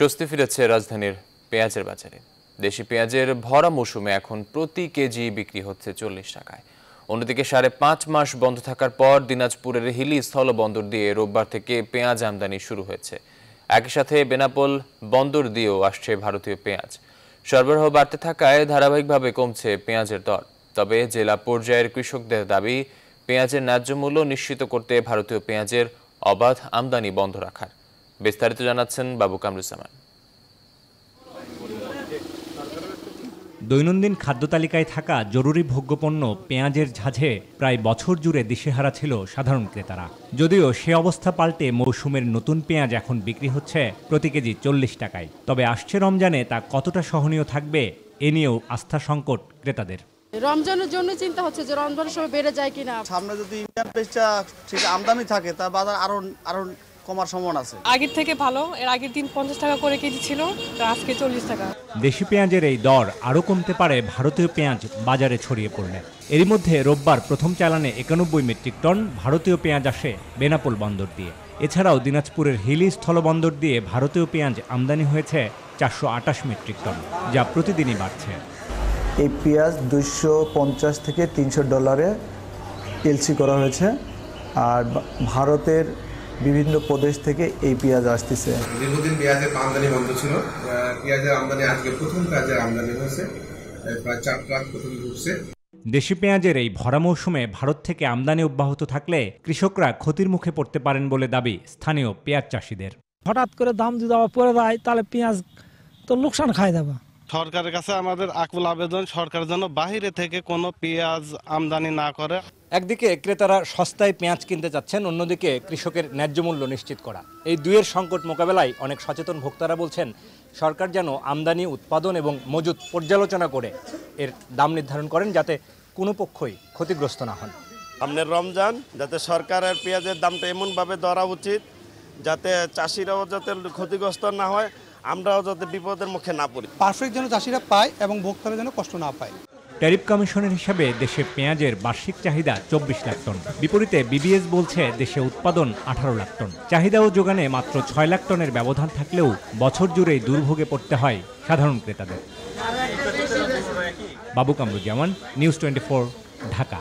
স্বস্তি ফিরেছে রাজধানীর পেঁয়াজের বাজারে দেশি পেঁয়াজের ভরা মৌসুমে এখন প্রতি কেজি বিক্রি হচ্ছে চল্লিশ টাকায় অন্যদিকে সাড়ে পাঁচ মাস বন্ধ থাকার পর দিনাজপুরের হিলি স্থলবন্দর দিয়ে রোববার থেকে পেঁয়াজ আমদানি শুরু হয়েছে একই সাথে বেনাপোল বন্দর দিয়েও আসছে ভারতীয় পেঁয়াজ সরবরাহ বাড়তে থাকায় ধারাবাহিকভাবে কমছে পেঁয়াজের দর তবে জেলা পর্যায়ের কৃষকদের দাবি পেঁয়াজের ন্যায্য মূল্য নিশ্চিত করতে ভারতীয় পেঁয়াজের অবাধ আমদানি বন্ধ রাখার বিস্তারিত জানাচ্ছেন বাবু কামরুজ্জামান দৈনন্দিন খাদ্য তালিকায় থাকা জরুরি ভোগ্যপণ্য পেঁয়াজের ঝাঁঝে প্রায় বছর জুড়ে দিশেহারা ছিল সাধারণ ক্রেতারা যদিও সে অবস্থা পাল্টে মৌসুমের নতুন পেঁয়াজ এখন বিক্রি হচ্ছে প্রতি কেজি চল্লিশ টাকায় তবে আসছে রমজানে তা কতটা সহনীয় থাকবে এ নিয়েও আস্থা সংকট ক্রেতাদের রমজানের জন্য চিন্তা হচ্ছে যে রমজানের সময় বেড়ে যায় কিনা সামনে যদি ঠিক আমদানি থাকে তা বাজার আরো আরো কমার সম্ভাবনা আছে আগের থেকে ভালো এর আগের দিন পঞ্চাশ টাকা করে কেজি ছিল আজকে চল্লিশ টাকা দেশি পেঁয়াজের এই দর আরও কমতে পারে ভারতীয় পেঁয়াজ বাজারে ছড়িয়ে পড়লে এরই মধ্যে রোববার প্রথম চালানে একানব্বই মেট্রিক টন ভারতীয় পেঁয়াজ আসে বেনাপোল বন্দর দিয়ে এছাড়াও দিনাজপুরের হিলি স্থলবন্দর দিয়ে ভারতীয় পেঁয়াজ আমদানি হয়েছে চারশো আটাশ মেট্রিক টন যা প্রতিদিনই বাড়ছে এই পেঁয়াজ দুইশো পঞ্চাশ থেকে তিনশো ডলারে এলসি করা হয়েছে আর ভারতের বিভিন্ন প্রদেশ থেকে এই পেঁয়াজ আসতেছে দীর্ঘদিন পেঁয়াজের আমদানি বন্ধ ছিল পেঁয়াজের আমদানি আজকে প্রথম পেঁয়াজের আমদানি হয়েছে প্রায় চার ট্রাক প্রথম ঢুকছে দেশি পেঁয়াজের এই ভরা মৌসুমে ভারত থেকে আমদানি অব্যাহত থাকলে কৃষকরা ক্ষতির মুখে পড়তে পারেন বলে দাবি স্থানীয় পেঁয়াজ চাষিদের হঠাৎ করে দাম যদি আবার পড়ে যায় তাহলে পেঁয়াজ তো লোকসান খায় দেবা সরকারের কাছে আমাদের আকুল আবেদন সরকার যেন বাহিরে থেকে কোনো পেঁয়াজ আমদানি না করে একদিকে ক্রেতারা সস্তায় পেঁয়াজ কিনতে চাচ্ছেন অন্যদিকে কৃষকের ন্যায্য মূল্য নিশ্চিত করা এই দুয়ের সংকট মোকাবেলায় অনেক সচেতন ভোক্তারা বলছেন সরকার যেন আমদানি উৎপাদন এবং মজুত পর্যালোচনা করে এর দাম নির্ধারণ করেন যাতে কোনো পক্ষই ক্ষতিগ্রস্ত না হন সামনের রমজান যাতে সরকারের পেঁয়াজের দামটা এমনভাবে ধরা উচিত যাতে চাষিরাও যাতে ক্ষতিগ্রস্ত না হয় আমরাও যাতে বিপদের মুখে না পড়ি পার্শ্বিক যেন চাষিরা পায় এবং ভোক্তারা যেন কষ্ট না পায় ট্যারিফ কমিশনের হিসাবে দেশে পেঁয়াজের বার্ষিক চাহিদা চব্বিশ লাখ টন বিপরীতে বিবিএস বলছে দেশে উৎপাদন আঠারো লাখ টন চাহিদা ও যোগানে মাত্র ছয় লাখ টনের ব্যবধান থাকলেও বছর জুড়েই দুর্ভোগে পড়তে হয় সাধারণ ক্রেতাদের বাবু কামরুজ্জামান নিউজ টোয়েন্টি ঢাকা